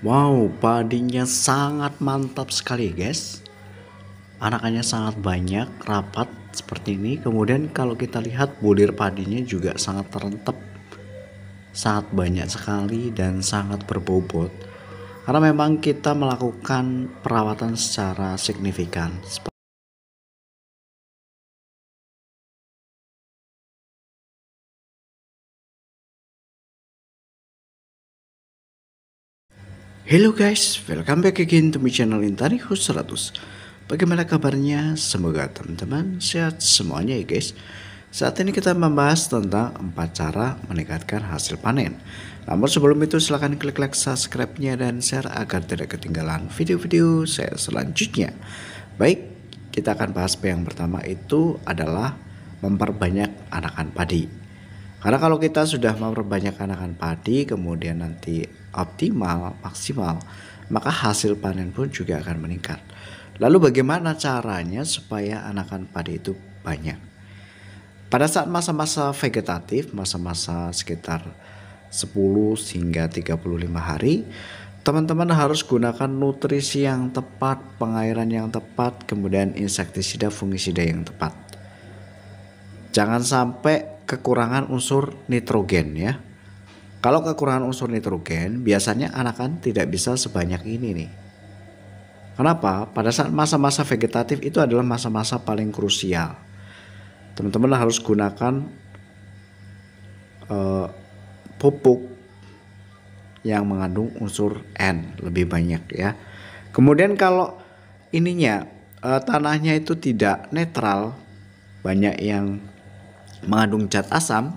Wow, padinya sangat mantap sekali guys. Anakannya sangat banyak, rapat seperti ini. Kemudian kalau kita lihat bulir padinya juga sangat terentep. Sangat banyak sekali dan sangat berbobot. Karena memang kita melakukan perawatan secara signifikan. Hello guys, welcome back again to my channel Intarihu 100 Bagaimana kabarnya? Semoga teman-teman sehat semuanya ya guys Saat ini kita membahas tentang 4 cara meningkatkan hasil panen Namun sebelum itu silahkan klik like subscribe-nya dan share agar tidak ketinggalan video-video saya selanjutnya Baik, kita akan bahas yang pertama itu adalah memperbanyak anakan padi karena kalau kita sudah memperbanyak anakan padi kemudian nanti optimal, maksimal, maka hasil panen pun juga akan meningkat. Lalu bagaimana caranya supaya anakan padi itu banyak? Pada saat masa-masa vegetatif, masa-masa sekitar 10 hingga 35 hari, teman-teman harus gunakan nutrisi yang tepat, pengairan yang tepat, kemudian insektisida fungisida yang tepat. Jangan sampai kekurangan unsur nitrogen ya kalau kekurangan unsur nitrogen, biasanya anakan tidak bisa sebanyak ini nih. Kenapa? Pada saat masa-masa vegetatif itu adalah masa-masa paling krusial. Teman-teman harus gunakan uh, pupuk yang mengandung unsur N lebih banyak ya. Kemudian kalau ininya uh, tanahnya itu tidak netral, banyak yang mengandung cat asam,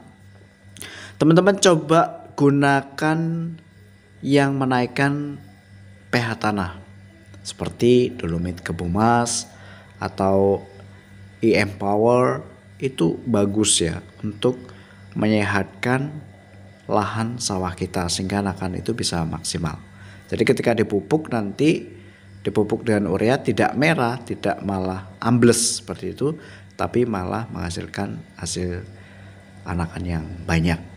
teman-teman coba gunakan yang menaikkan pH tanah seperti dolomit kebumas atau EM Power itu bagus ya untuk menyehatkan lahan sawah kita sehingga anakan itu bisa maksimal. Jadi ketika dipupuk nanti dipupuk dengan urea tidak merah, tidak malah ambles seperti itu, tapi malah menghasilkan hasil anakan yang banyak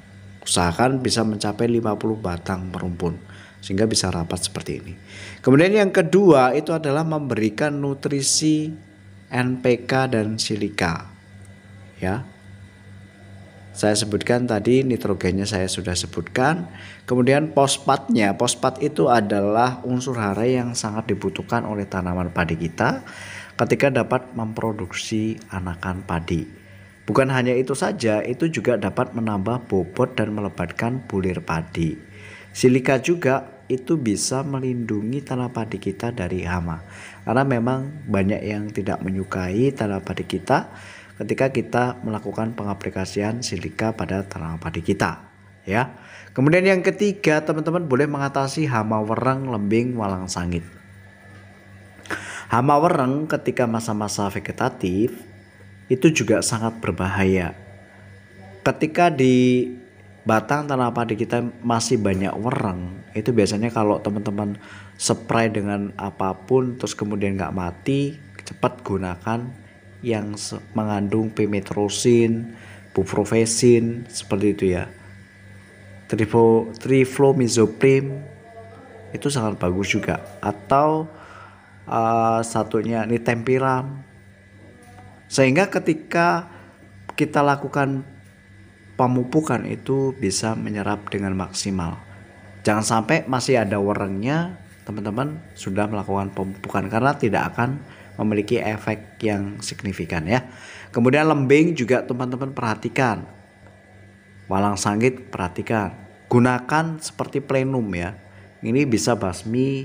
usahakan bisa mencapai 50 batang merumpun sehingga bisa rapat seperti ini. Kemudian yang kedua itu adalah memberikan nutrisi NPK dan silika. Ya. Saya sebutkan tadi nitrogennya saya sudah sebutkan. Kemudian fosfatnya, fosfat itu adalah unsur hara yang sangat dibutuhkan oleh tanaman padi kita ketika dapat memproduksi anakan padi. Bukan hanya itu saja, itu juga dapat menambah bobot dan melebatkan bulir padi. Silika juga itu bisa melindungi tanah padi kita dari hama. Karena memang banyak yang tidak menyukai tanah padi kita ketika kita melakukan pengaplikasian silika pada tanah padi kita ya. Kemudian yang ketiga, teman-teman boleh mengatasi hama wereng, lembing, walang sangit. Hama wereng ketika masa-masa vegetatif itu juga sangat berbahaya. Ketika di batang tanah padi kita masih banyak wereng, itu biasanya kalau teman-teman spray dengan apapun terus kemudian nggak mati, cepat gunakan yang mengandung pimetrosin, buprofesin, seperti itu ya. Trifo, triflomizoprim itu sangat bagus juga atau uh, satunya ini tempiram sehingga ketika kita lakukan pemupukan itu bisa menyerap dengan maksimal. Jangan sampai masih ada warnanya teman-teman sudah melakukan pemupukan karena tidak akan memiliki efek yang signifikan ya. Kemudian lembing juga teman-teman perhatikan. Walang sangit perhatikan. Gunakan seperti plenum ya. Ini bisa basmi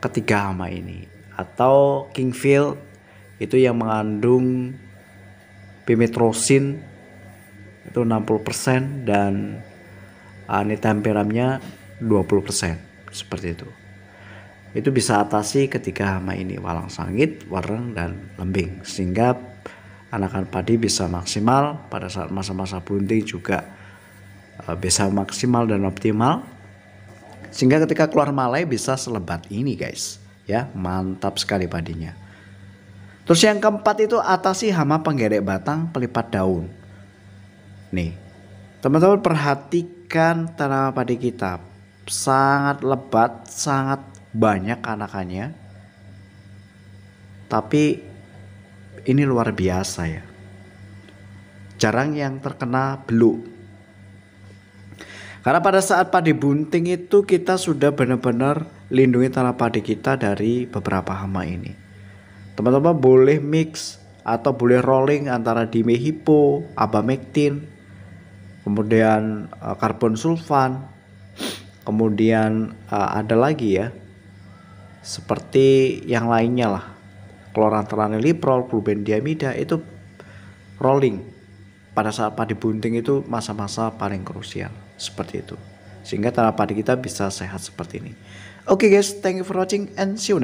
ketiga hama ini atau kingfield itu yang mengandung pimetrosin itu 60% dan anithamperamnya 20% seperti itu. Itu bisa atasi ketika hama ini walang sangit, wareng dan lembing sehingga anakan padi bisa maksimal pada saat masa-masa bunting juga e, bisa maksimal dan optimal sehingga ketika keluar malai bisa selebat ini guys ya mantap sekali padinya Terus yang keempat itu atasi hama penggerek batang pelipat daun. Nih, teman-teman perhatikan tanaman padi kita. Sangat lebat, sangat banyak anakannya. Tapi ini luar biasa ya. Jarang yang terkena beluk. Karena pada saat padi bunting itu kita sudah benar-benar lindungi tanah padi kita dari beberapa hama ini. Teman-teman boleh mix atau boleh rolling antara dimehipo, abamectin, kemudian uh, karbon sulfan, kemudian eh, ada lagi ya seperti yang lainnya lah klorantraniprol, glubendiamida itu rolling pada saat padi bunting itu masa-masa paling krusial seperti itu sehingga tanah padi kita bisa sehat seperti ini oke okay guys thank you for watching and see you next